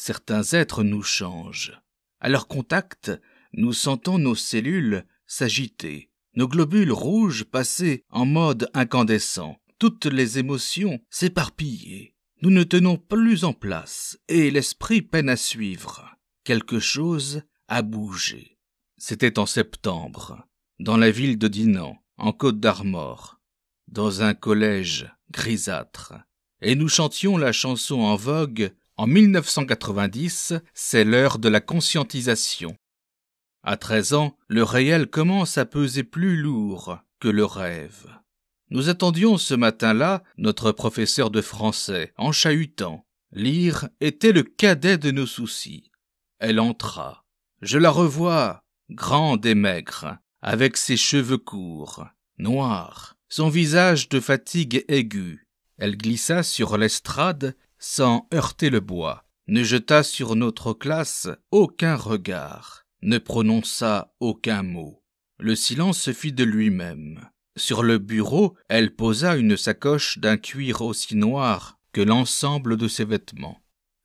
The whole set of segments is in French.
certains êtres nous changent. À leur contact, nous sentons nos cellules s'agiter, nos globules rouges passer en mode incandescent, toutes les émotions s'éparpiller. Nous ne tenons plus en place, et l'esprit peine à suivre. Quelque chose a bougé. C'était en septembre, dans la ville de Dinan, en Côte d'Armor, dans un collège grisâtre, et nous chantions la chanson en vogue en 1990, c'est l'heure de la conscientisation. À treize ans, le réel commence à peser plus lourd que le rêve. Nous attendions ce matin-là notre professeur de français en chahutant. Lire était le cadet de nos soucis. Elle entra. Je la revois, grande et maigre, avec ses cheveux courts, noirs, son visage de fatigue aiguë. Elle glissa sur l'estrade sans heurter le bois, ne jeta sur notre classe aucun regard, ne prononça aucun mot. Le silence se fit de lui-même. Sur le bureau, elle posa une sacoche d'un cuir aussi noir que l'ensemble de ses vêtements.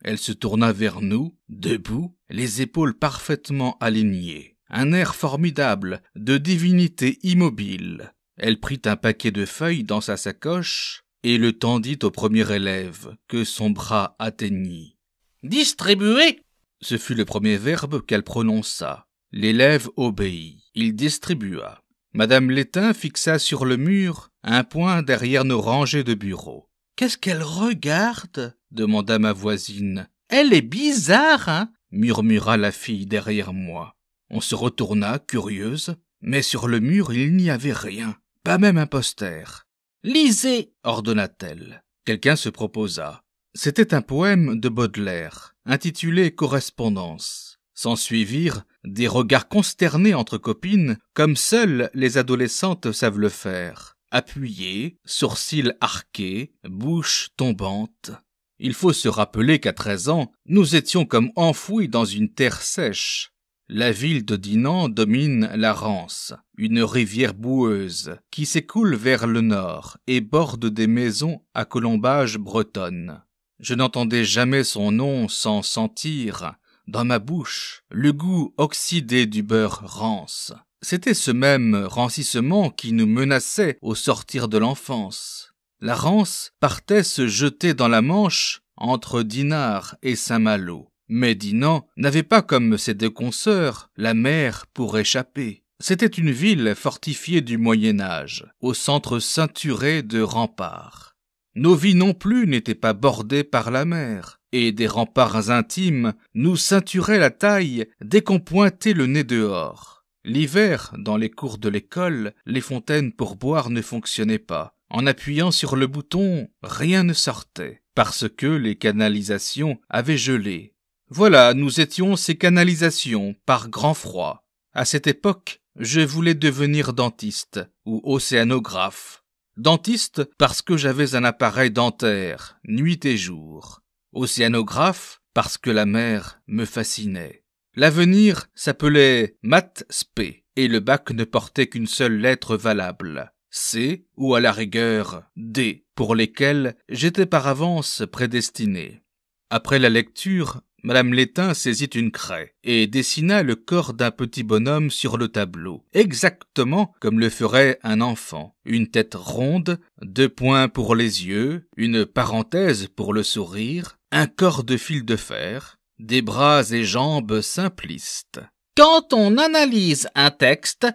Elle se tourna vers nous, debout, les épaules parfaitement alignées, un air formidable, de divinité immobile. Elle prit un paquet de feuilles dans sa sacoche, et le tendit au premier élève, que son bras atteignit. Distribuer Ce fut le premier verbe qu'elle prononça. L'élève obéit. Il distribua. Madame Létain fixa sur le mur un point derrière nos rangées de bureaux. Qu'est-ce qu'elle regarde demanda ma voisine. Elle est bizarre, hein murmura la fille derrière moi. On se retourna, curieuse, mais sur le mur il n'y avait rien, pas même un poster. Lisez, ordonna-t-elle. Quelqu'un se proposa. C'était un poème de Baudelaire, intitulé Correspondance. suivirent des regards consternés entre copines, comme seules les adolescentes savent le faire. Appuyés, sourcils arqués, bouche tombante. Il faut se rappeler qu'à treize ans, nous étions comme enfouis dans une terre sèche, la ville de Dinan domine la Rance, une rivière boueuse qui s'écoule vers le nord et borde des maisons à colombage bretonne. Je n'entendais jamais son nom sans sentir, dans ma bouche, le goût oxydé du beurre rance. C'était ce même rancissement qui nous menaçait au sortir de l'enfance. La rance partait se jeter dans la Manche entre Dinard et Saint-Malo. Mais Dinan n'avait pas comme ses deux consoeurs la mer pour échapper. C'était une ville fortifiée du Moyen Âge, au centre ceinturé de remparts. Nos vies non plus n'étaient pas bordées par la mer, et des remparts intimes nous ceinturaient la taille dès qu'on pointait le nez dehors. L'hiver, dans les cours de l'école, les fontaines pour boire ne fonctionnaient pas. En appuyant sur le bouton, rien ne sortait, parce que les canalisations avaient gelé voilà, nous étions ces canalisations par grand froid. À cette époque, je voulais devenir dentiste ou océanographe. Dentiste parce que j'avais un appareil dentaire, nuit et jour. Océanographe parce que la mer me fascinait. L'avenir s'appelait maths sp et le bac ne portait qu'une seule lettre valable. C ou à la rigueur D pour lesquelles j'étais par avance prédestiné. Après la lecture, Madame Létain saisit une craie et dessina le corps d'un petit bonhomme sur le tableau, exactement comme le ferait un enfant. Une tête ronde, deux points pour les yeux, une parenthèse pour le sourire, un corps de fil de fer, des bras et jambes simplistes. Quand on analyse un texte,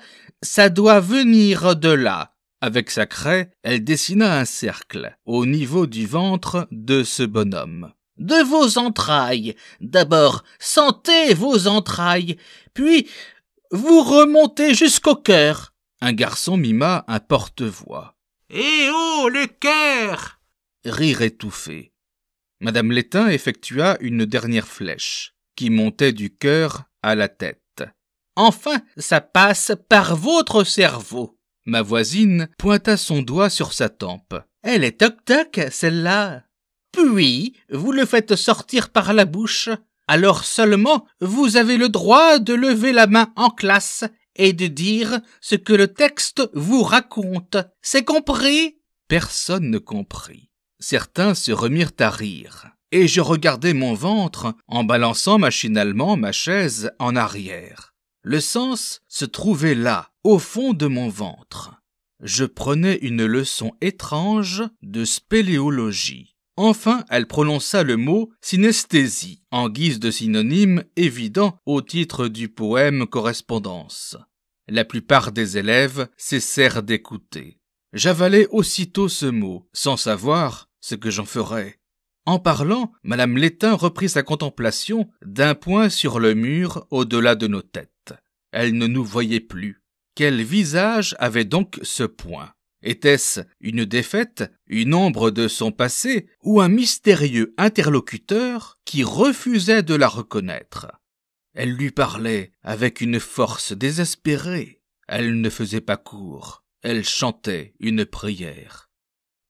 ça doit venir de là. Avec sa craie, elle dessina un cercle au niveau du ventre de ce bonhomme de vos entrailles. D'abord, sentez vos entrailles, puis vous remontez jusqu'au cœur. Un garçon mima un porte-voix. Et eh oh, le cœur Rire étouffé. Madame Létain effectua une dernière flèche, qui montait du cœur à la tête. Enfin, ça passe par votre cerveau. Ma voisine pointa son doigt sur sa tempe. Elle est toc-toc, celle-là puis vous le faites sortir par la bouche, alors seulement vous avez le droit de lever la main en classe et de dire ce que le texte vous raconte. C'est compris? Personne ne comprit. Certains se remirent à rire, et je regardai mon ventre en balançant machinalement ma chaise en arrière. Le sens se trouvait là, au fond de mon ventre. Je prenais une leçon étrange de spéléologie. Enfin, elle prononça le mot synesthésie, en guise de synonyme évident au titre du poème Correspondance. La plupart des élèves cessèrent d'écouter. J'avalai aussitôt ce mot, sans savoir ce que j'en ferais. En parlant, madame Létain reprit sa contemplation d'un point sur le mur au-delà de nos têtes. Elle ne nous voyait plus. Quel visage avait donc ce point? Était-ce une défaite, une ombre de son passé, ou un mystérieux interlocuteur qui refusait de la reconnaître Elle lui parlait avec une force désespérée. Elle ne faisait pas court. Elle chantait une prière.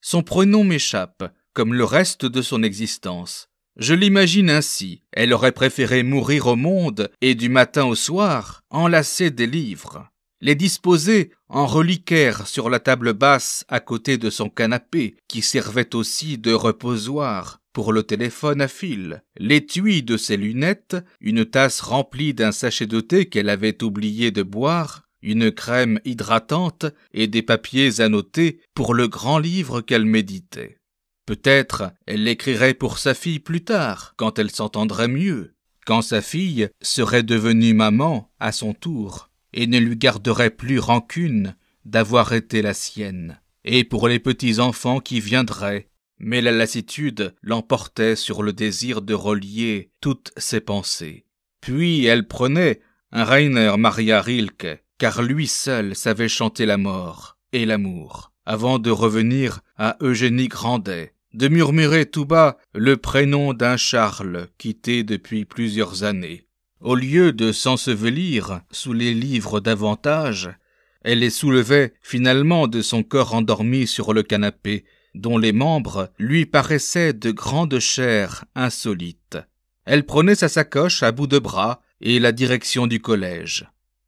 Son prénom m'échappe, comme le reste de son existence. Je l'imagine ainsi. Elle aurait préféré mourir au monde et du matin au soir, enlacer des livres les disposait en reliquaire sur la table basse à côté de son canapé, qui servait aussi de reposoir pour le téléphone à fil, l'étui de ses lunettes, une tasse remplie d'un sachet de thé qu'elle avait oublié de boire, une crème hydratante et des papiers annotés pour le grand livre qu'elle méditait. Peut-être elle l'écrirait pour sa fille plus tard, quand elle s'entendrait mieux, quand sa fille serait devenue maman à son tour et ne lui garderait plus rancune d'avoir été la sienne, et pour les petits enfants qui viendraient, mais la lassitude l'emportait sur le désir de relier toutes ses pensées. Puis elle prenait un Rainer Maria Rilke, car lui seul savait chanter la mort et l'amour, avant de revenir à Eugénie Grandet, de murmurer tout bas le prénom d'un Charles quitté depuis plusieurs années, au lieu de s'ensevelir sous les livres davantage, elle les soulevait finalement de son corps endormi sur le canapé, dont les membres lui paraissaient de grandes chairs insolites. Elle prenait sa sacoche à bout de bras et la direction du collège.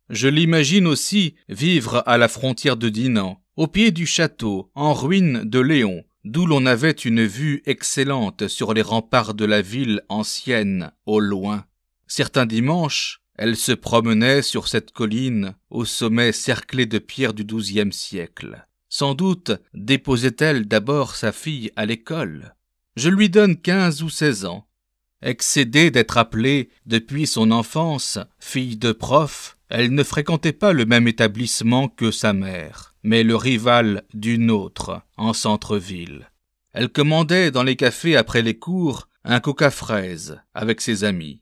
Je l'imagine aussi vivre à la frontière de Dinan, au pied du château, en ruine de Léon, d'où l'on avait une vue excellente sur les remparts de la ville ancienne, au loin. Certains dimanches, elle se promenait sur cette colline, au sommet cerclé de pierres du XIIe siècle. Sans doute déposait-elle d'abord sa fille à l'école. Je lui donne quinze ou seize ans. Excédée d'être appelée, depuis son enfance, fille de prof, elle ne fréquentait pas le même établissement que sa mère, mais le rival d'une autre, en centre-ville. Elle commandait dans les cafés après les cours un coca fraise avec ses amis.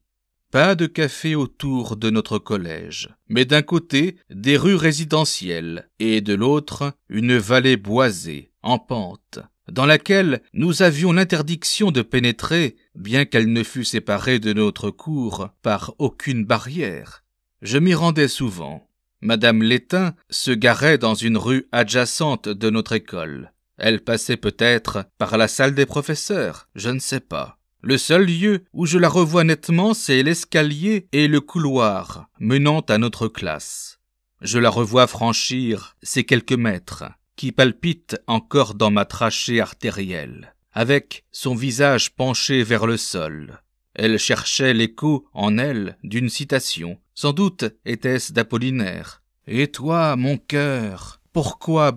Pas de café autour de notre collège, mais d'un côté des rues résidentielles et de l'autre une vallée boisée, en pente, dans laquelle nous avions l'interdiction de pénétrer, bien qu'elle ne fût séparée de notre cour par aucune barrière. Je m'y rendais souvent. Madame Létain se garait dans une rue adjacente de notre école. Elle passait peut-être par la salle des professeurs, je ne sais pas. Le seul lieu où je la revois nettement, c'est l'escalier et le couloir menant à notre classe. Je la revois franchir ces quelques mètres qui palpitent encore dans ma trachée artérielle, avec son visage penché vers le sol. Elle cherchait l'écho en elle d'une citation, sans doute était-ce d'Apollinaire. Et toi, mon cœur, pourquoi »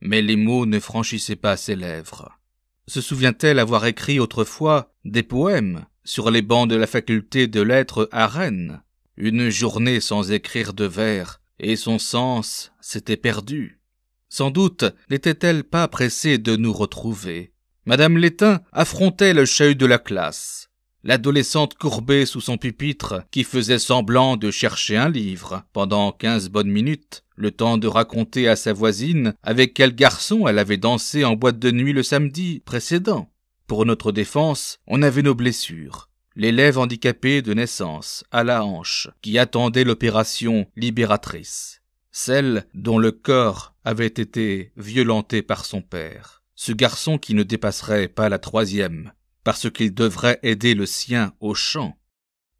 Mais les mots ne franchissaient pas ses lèvres se souvient-elle avoir écrit autrefois des poèmes sur les bancs de la faculté de lettres à Rennes Une journée sans écrire de vers, et son sens s'était perdu. Sans doute n'était-elle pas pressée de nous retrouver. Madame Létain affrontait le chahut de la classe. L'adolescente courbée sous son pupitre, qui faisait semblant de chercher un livre pendant quinze bonnes minutes, le temps de raconter à sa voisine avec quel garçon elle avait dansé en boîte de nuit le samedi précédent. Pour notre défense, on avait nos blessures. L'élève handicapé de naissance, à la hanche, qui attendait l'opération libératrice. Celle dont le corps avait été violenté par son père. Ce garçon qui ne dépasserait pas la troisième, parce qu'il devrait aider le sien au champ.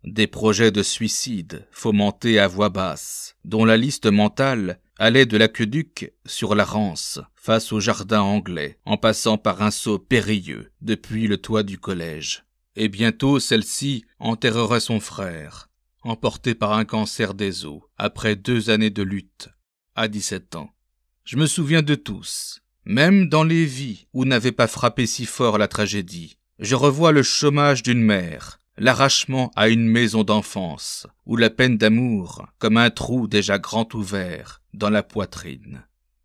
Des projets de suicide fomentés à voix basse, dont la liste mentale allait de l'aqueduc sur la rance, face au jardin anglais, en passant par un saut périlleux depuis le toit du collège. Et bientôt celle-ci enterrera son frère, emporté par un cancer des os, après deux années de lutte, à dix-sept ans. Je me souviens de tous, même dans les vies où n'avait pas frappé si fort la tragédie, je revois le chômage d'une mère, l'arrachement à une maison d'enfance, ou la peine d'amour comme un trou déjà grand ouvert dans la poitrine.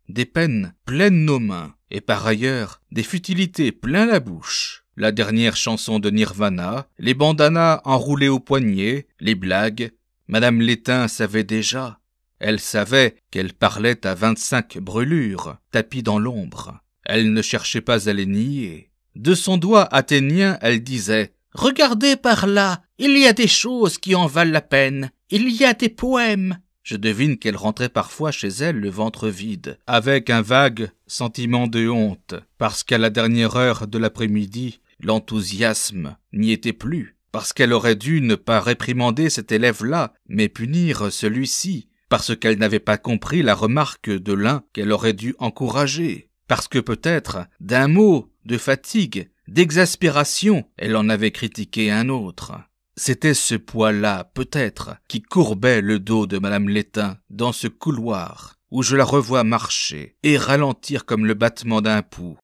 Des peines pleines nos mains, et par ailleurs des futilités plein la bouche. La dernière chanson de Nirvana, les bandanas enroulés au poignets, les blagues. Madame Létain savait déjà. Elle savait qu'elle parlait à vingt-cinq brûlures, tapis dans l'ombre. Elle ne cherchait pas à les nier. De son doigt athénien, elle disait Regardez par là, il y a des choses qui en valent la peine, il y a des poèmes. Je devine qu'elle rentrait parfois chez elle le ventre vide, avec un vague sentiment de honte, parce qu'à la dernière heure de l'après-midi, l'enthousiasme n'y était plus, parce qu'elle aurait dû ne pas réprimander cet élève-là, mais punir celui-ci, parce qu'elle n'avait pas compris la remarque de l'un qu'elle aurait dû encourager, parce que peut-être, d'un mot, de fatigue, d'exaspération, elle en avait critiqué un autre. C'était ce poids-là, peut-être, qui courbait le dos de madame Létain dans ce couloir où je la revois marcher et ralentir comme le battement d'un pouls.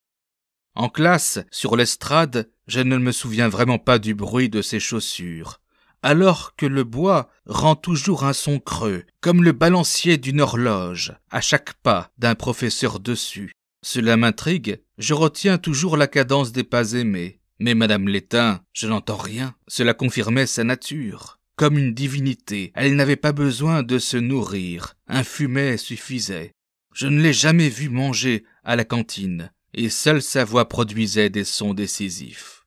En classe, sur l'estrade, je ne me souviens vraiment pas du bruit de ses chaussures, alors que le bois rend toujours un son creux, comme le balancier d'une horloge, à chaque pas d'un professeur dessus. Cela m'intrigue, je retiens toujours la cadence des pas aimés. Mais madame Létain, je n'entends rien. Cela confirmait sa nature. Comme une divinité, elle n'avait pas besoin de se nourrir. Un fumet suffisait. Je ne l'ai jamais vue manger à la cantine, et seule sa voix produisait des sons décisifs.